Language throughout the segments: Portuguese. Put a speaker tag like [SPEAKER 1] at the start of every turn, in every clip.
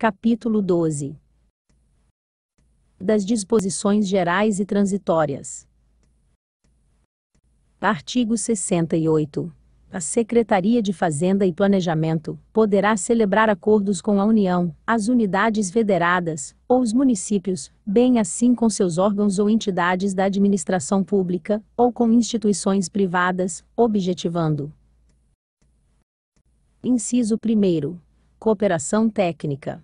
[SPEAKER 1] Capítulo 12 Das disposições gerais e transitórias. Artigo 68. A Secretaria de Fazenda e Planejamento poderá celebrar acordos com a União, as unidades federadas ou os municípios, bem assim com seus órgãos ou entidades da administração pública ou com instituições privadas, objetivando: Inciso 1. Cooperação técnica.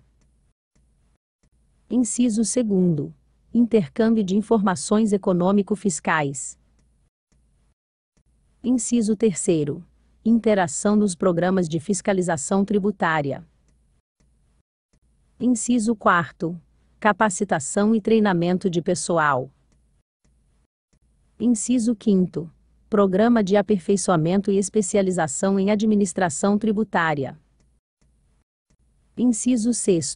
[SPEAKER 1] Inciso 2. Intercâmbio de informações econômico-fiscais. Inciso 3. Interação nos programas de fiscalização tributária. Inciso 4. Capacitação e treinamento de pessoal. Inciso 5. Programa de aperfeiçoamento e especialização em administração tributária. Inciso 6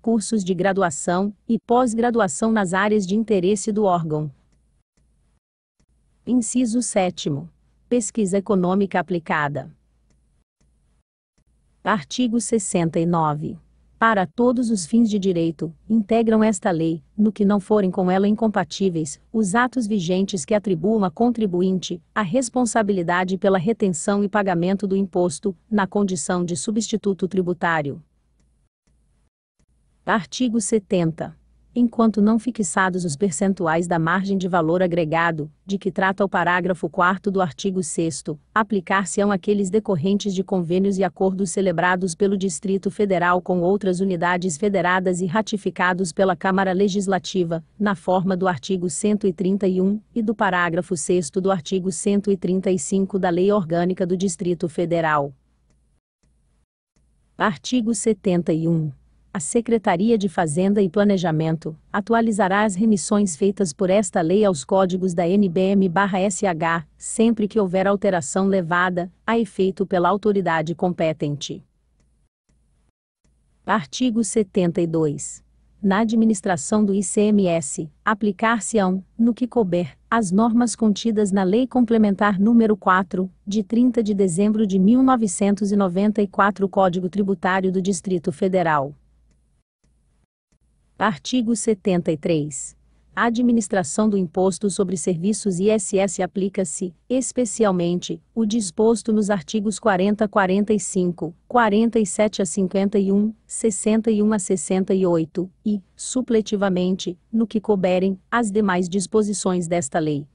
[SPEAKER 1] cursos de graduação e pós-graduação nas áreas de interesse do órgão. Inciso 7. Pesquisa econômica aplicada. Artigo 69. Para todos os fins de direito, integram esta lei, no que não forem com ela incompatíveis, os atos vigentes que atribuam a contribuinte a responsabilidade pela retenção e pagamento do imposto, na condição de substituto tributário. Artigo 70. Enquanto não fixados os percentuais da margem de valor agregado, de que trata o parágrafo 4 do artigo 6, aplicar-se-ão aqueles decorrentes de convênios e acordos celebrados pelo Distrito Federal com outras unidades federadas e ratificados pela Câmara Legislativa, na forma do artigo 131 e do parágrafo 6 do artigo 135 da Lei Orgânica do Distrito Federal. Artigo 71 a Secretaria de Fazenda e Planejamento atualizará as remissões feitas por esta lei aos códigos da NBM/SH, sempre que houver alteração levada a efeito pela autoridade competente. Artigo 72. Na administração do ICMS, aplicar-se-ão, no que couber, as normas contidas na Lei Complementar nº 4, de 30 de dezembro de 1994, Código Tributário do Distrito Federal. Artigo 73. A administração do imposto sobre serviços ISS aplica-se, especialmente, o disposto nos artigos 40 a 45, 47 a 51, 61 a 68 e, supletivamente, no que couberem, as demais disposições desta lei.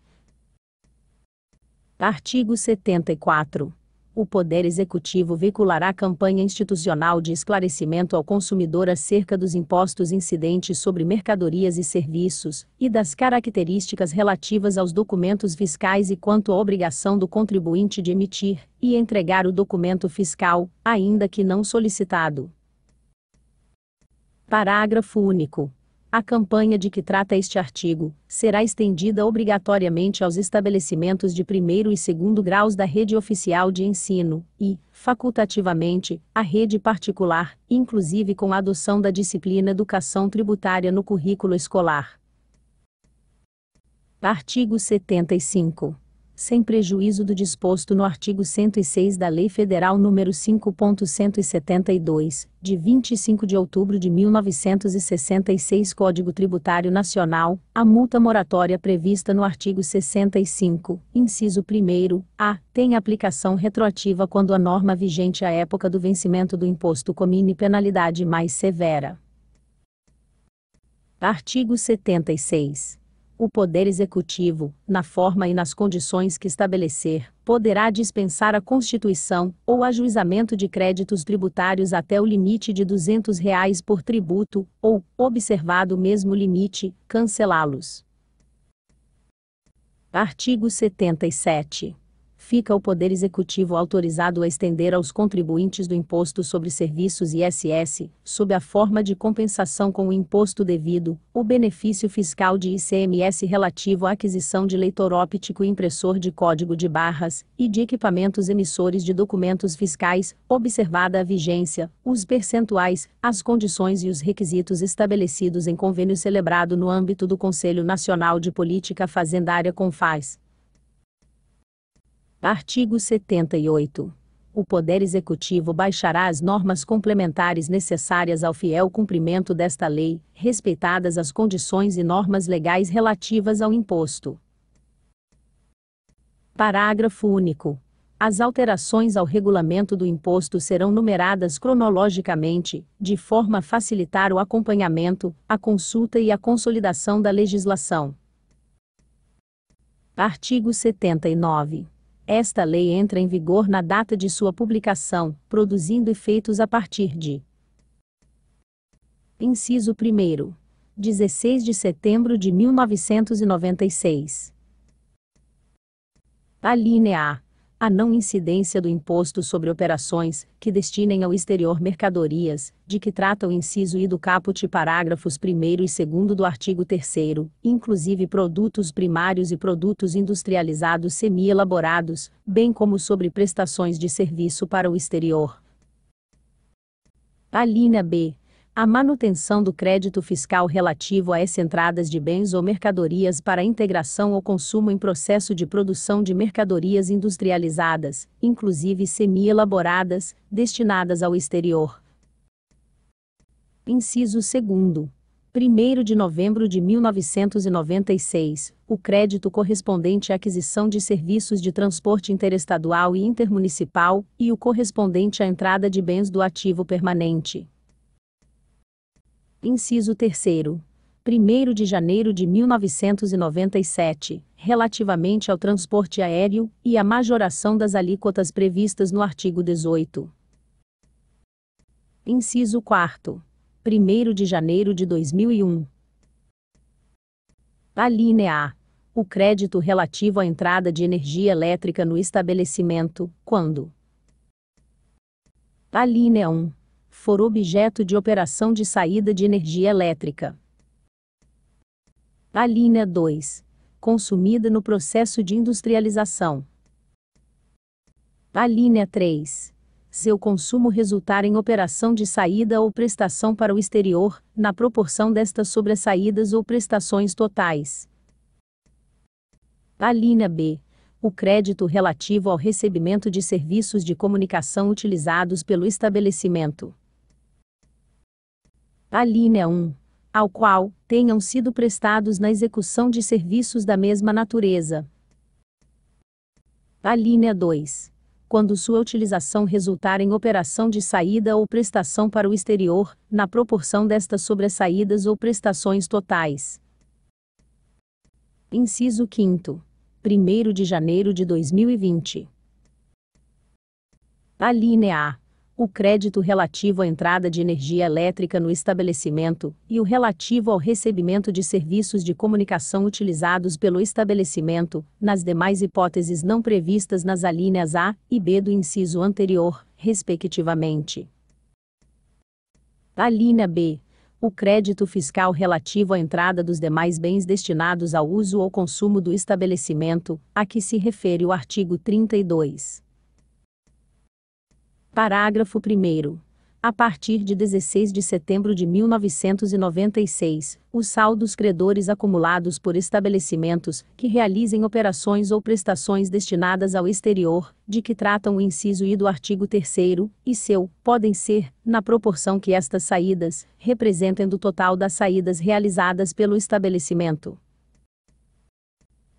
[SPEAKER 1] Artigo 74 o Poder Executivo veiculará campanha institucional de esclarecimento ao consumidor acerca dos impostos incidentes sobre mercadorias e serviços, e das características relativas aos documentos fiscais e quanto à obrigação do contribuinte de emitir e entregar o documento fiscal, ainda que não solicitado. Parágrafo único. A campanha de que trata este artigo será estendida obrigatoriamente aos estabelecimentos de primeiro e segundo graus da rede oficial de ensino e, facultativamente, à rede particular, inclusive com a adoção da disciplina Educação Tributária no currículo escolar. Artigo 75 sem prejuízo do disposto no artigo 106 da Lei Federal nº 5.172, de 25 de outubro de 1966, Código Tributário Nacional, a multa moratória prevista no artigo 65, inciso 1 a, tem aplicação retroativa quando a norma vigente à época do vencimento do imposto comine penalidade mais severa. Artigo 76. O Poder Executivo, na forma e nas condições que estabelecer, poderá dispensar a constituição ou ajuizamento de créditos tributários até o limite de R$ 200 reais por tributo, ou, observado o mesmo limite, cancelá-los. Artigo 77 fica o Poder Executivo autorizado a estender aos contribuintes do Imposto sobre Serviços ISS, sob a forma de compensação com o imposto devido, o benefício fiscal de ICMS relativo à aquisição de leitor óptico e impressor de código de barras e de equipamentos emissores de documentos fiscais, observada a vigência, os percentuais, as condições e os requisitos estabelecidos em convênio celebrado no âmbito do Conselho Nacional de Política Fazendária com FAS. Artigo 78. O Poder Executivo baixará as normas complementares necessárias ao fiel cumprimento desta lei, respeitadas as condições e normas legais relativas ao imposto. Parágrafo único. As alterações ao regulamento do imposto serão numeradas cronologicamente, de forma a facilitar o acompanhamento, a consulta e a consolidação da legislação. Artigo 79. Esta lei entra em vigor na data de sua publicação, produzindo efeitos a partir de. Inciso 1. 16 de setembro de 1996. Alínea A a não incidência do imposto sobre operações que destinem ao exterior mercadorias, de que trata o inciso I do caput parágrafos 1 e 2 do artigo 3 inclusive produtos primários e produtos industrializados semi-elaborados, bem como sobre prestações de serviço para o exterior. A linha B a manutenção do crédito fiscal relativo a essas entradas de bens ou mercadorias para integração ou consumo em processo de produção de mercadorias industrializadas, inclusive semi-elaboradas, destinadas ao exterior. Inciso 2. 1 de novembro de 1996, o crédito correspondente à aquisição de serviços de transporte interestadual e intermunicipal, e o correspondente à entrada de bens do ativo permanente inciso 3 1 de janeiro de 1997, relativamente ao transporte aéreo e à majoração das alíquotas previstas no artigo 18. Inciso 4. 1 de janeiro de 2001. Alínea A. O crédito relativo à entrada de energia elétrica no estabelecimento, quando. Alínea 1 for objeto de operação de saída de energia elétrica. A linha 2. Consumida no processo de industrialização. A linha 3. Seu consumo resultar em operação de saída ou prestação para o exterior, na proporção destas sobressaídas ou prestações totais. A linha B o crédito relativo ao recebimento de serviços de comunicação utilizados pelo estabelecimento alínea 1, ao qual tenham sido prestados na execução de serviços da mesma natureza. Alínea 2. Quando sua utilização resultar em operação de saída ou prestação para o exterior, na proporção destas sobressaídas ou prestações totais. Inciso 5. 1 de janeiro de 2020. Alínea A o crédito relativo à entrada de energia elétrica no estabelecimento e o relativo ao recebimento de serviços de comunicação utilizados pelo estabelecimento, nas demais hipóteses não previstas nas alíneas A e B do inciso anterior, respectivamente. A linha B. O crédito fiscal relativo à entrada dos demais bens destinados ao uso ou consumo do estabelecimento, a que se refere o artigo 32. Parágrafo 1. A partir de 16 de setembro de 1996, os saldos credores acumulados por estabelecimentos que realizem operações ou prestações destinadas ao exterior, de que tratam o inciso I do artigo 3 e seu, podem ser, na proporção que estas saídas representem do total das saídas realizadas pelo estabelecimento.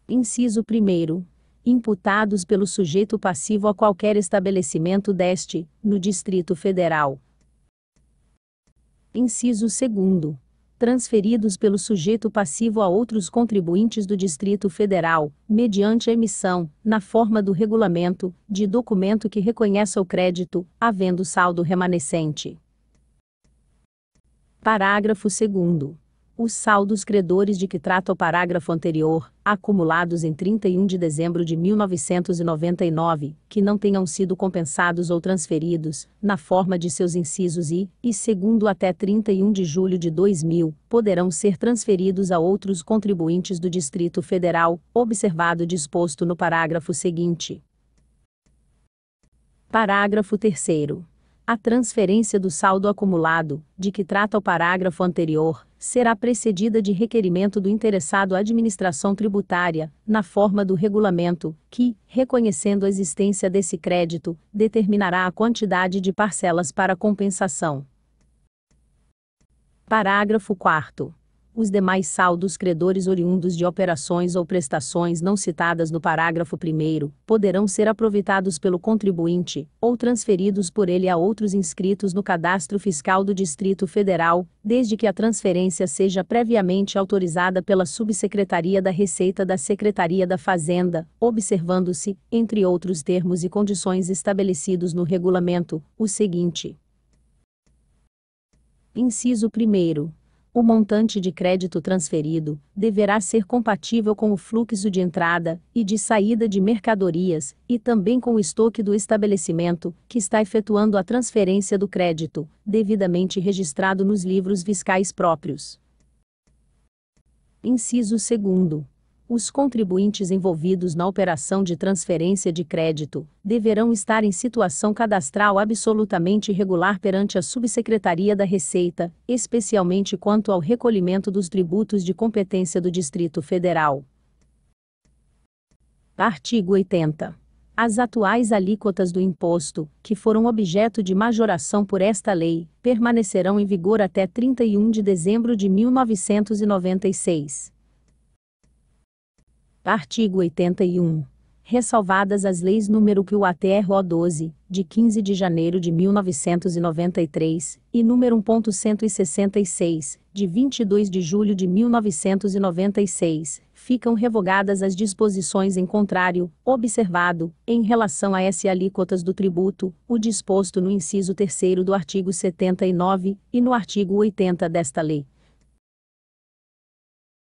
[SPEAKER 1] Inciso 1 imputados pelo sujeito passivo a qualquer estabelecimento deste, no Distrito Federal. Inciso 2. Transferidos pelo sujeito passivo a outros contribuintes do Distrito Federal, mediante emissão, na forma do regulamento, de documento que reconheça o crédito, havendo saldo remanescente. Parágrafo 2 os saldos credores de que trata o parágrafo anterior, acumulados em 31 de dezembro de 1999, que não tenham sido compensados ou transferidos, na forma de seus incisos I e segundo até 31 de julho de 2000, poderão ser transferidos a outros contribuintes do Distrito Federal, observado o disposto no parágrafo seguinte. Parágrafo 3 a transferência do saldo acumulado, de que trata o parágrafo anterior, será precedida de requerimento do interessado à administração tributária, na forma do regulamento, que, reconhecendo a existência desse crédito, determinará a quantidade de parcelas para compensação. Parágrafo 4 os demais saldos credores oriundos de operações ou prestações não citadas no parágrafo 1 poderão ser aproveitados pelo contribuinte ou transferidos por ele a outros inscritos no Cadastro Fiscal do Distrito Federal, desde que a transferência seja previamente autorizada pela Subsecretaria da Receita da Secretaria da Fazenda, observando-se, entre outros termos e condições estabelecidos no regulamento, o seguinte: Inciso 1 o montante de crédito transferido deverá ser compatível com o fluxo de entrada e de saída de mercadorias e também com o estoque do estabelecimento que está efetuando a transferência do crédito, devidamente registrado nos livros fiscais próprios. Inciso 2 os contribuintes envolvidos na operação de transferência de crédito deverão estar em situação cadastral absolutamente regular perante a Subsecretaria da Receita, especialmente quanto ao recolhimento dos tributos de competência do Distrito Federal. Artigo 80. As atuais alíquotas do imposto, que foram objeto de majoração por esta lei, permanecerão em vigor até 31 de dezembro de 1996. Artigo 81. Ressalvadas as leis número que o ATRO 12, de 15 de janeiro de 1993, e número 1.166, de 22 de julho de 1996, ficam revogadas as disposições em contrário, observado, em relação a S alíquotas do tributo, o disposto no inciso 3 do artigo 79 e no artigo 80 desta lei.